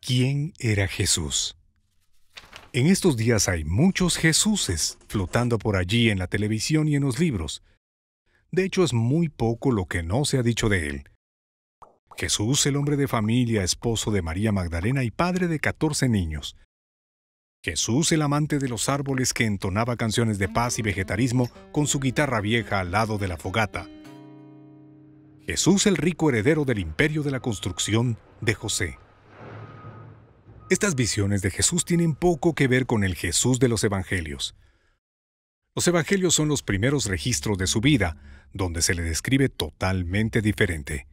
¿Quién era Jesús? En estos días hay muchos Jesuses flotando por allí en la televisión y en los libros. De hecho, es muy poco lo que no se ha dicho de él. Jesús, el hombre de familia, esposo de María Magdalena y padre de 14 niños. Jesús, el amante de los árboles que entonaba canciones de paz y vegetarismo con su guitarra vieja al lado de la fogata. Jesús el rico heredero del imperio de la construcción de José. Estas visiones de Jesús tienen poco que ver con el Jesús de los Evangelios. Los Evangelios son los primeros registros de su vida, donde se le describe totalmente diferente.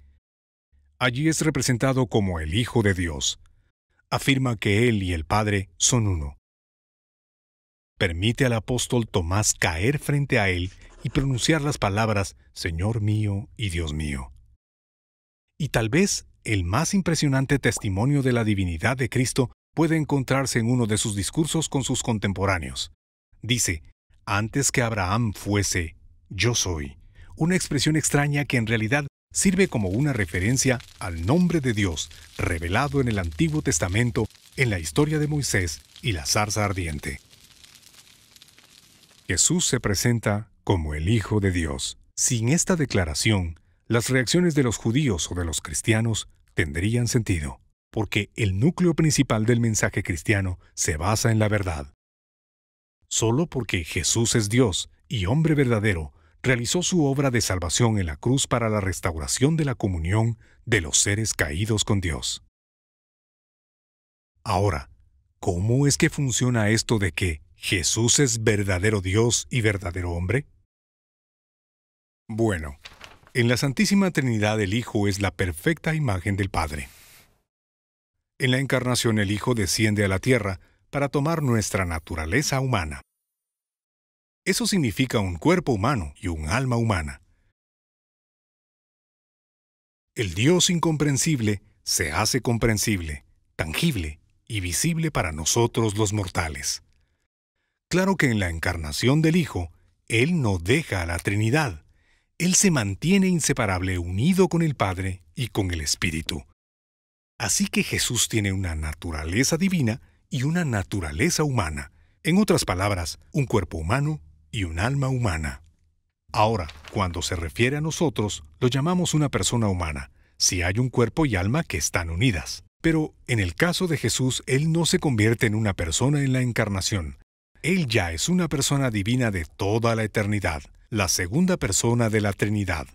Allí es representado como el Hijo de Dios. Afirma que Él y el Padre son uno. Permite al apóstol Tomás caer frente a Él y pronunciar las palabras Señor mío y Dios mío. Y tal vez el más impresionante testimonio de la divinidad de Cristo puede encontrarse en uno de sus discursos con sus contemporáneos. Dice, antes que Abraham fuese, yo soy, una expresión extraña que en realidad sirve como una referencia al nombre de Dios revelado en el Antiguo Testamento, en la historia de Moisés y la zarza ardiente. Jesús se presenta como el Hijo de Dios. Sin esta declaración, las reacciones de los judíos o de los cristianos tendrían sentido, porque el núcleo principal del mensaje cristiano se basa en la verdad. Solo porque Jesús es Dios y hombre verdadero, realizó su obra de salvación en la cruz para la restauración de la comunión de los seres caídos con Dios. Ahora, ¿cómo es que funciona esto de que ¿Jesús es verdadero Dios y verdadero hombre? Bueno, en la Santísima Trinidad el Hijo es la perfecta imagen del Padre. En la Encarnación el Hijo desciende a la tierra para tomar nuestra naturaleza humana. Eso significa un cuerpo humano y un alma humana. El Dios incomprensible se hace comprensible, tangible y visible para nosotros los mortales. Claro que en la encarnación del Hijo, Él no deja a la Trinidad. Él se mantiene inseparable unido con el Padre y con el Espíritu. Así que Jesús tiene una naturaleza divina y una naturaleza humana. En otras palabras, un cuerpo humano y un alma humana. Ahora, cuando se refiere a nosotros, lo llamamos una persona humana, si hay un cuerpo y alma que están unidas. Pero en el caso de Jesús, Él no se convierte en una persona en la encarnación, él ya es una persona divina de toda la eternidad, la segunda persona de la Trinidad.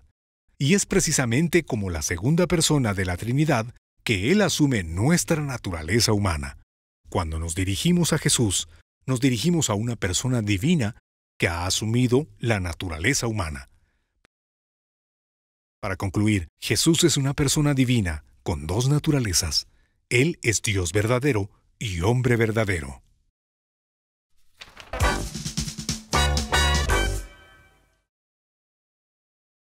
Y es precisamente como la segunda persona de la Trinidad que Él asume nuestra naturaleza humana. Cuando nos dirigimos a Jesús, nos dirigimos a una persona divina que ha asumido la naturaleza humana. Para concluir, Jesús es una persona divina con dos naturalezas. Él es Dios verdadero y hombre verdadero.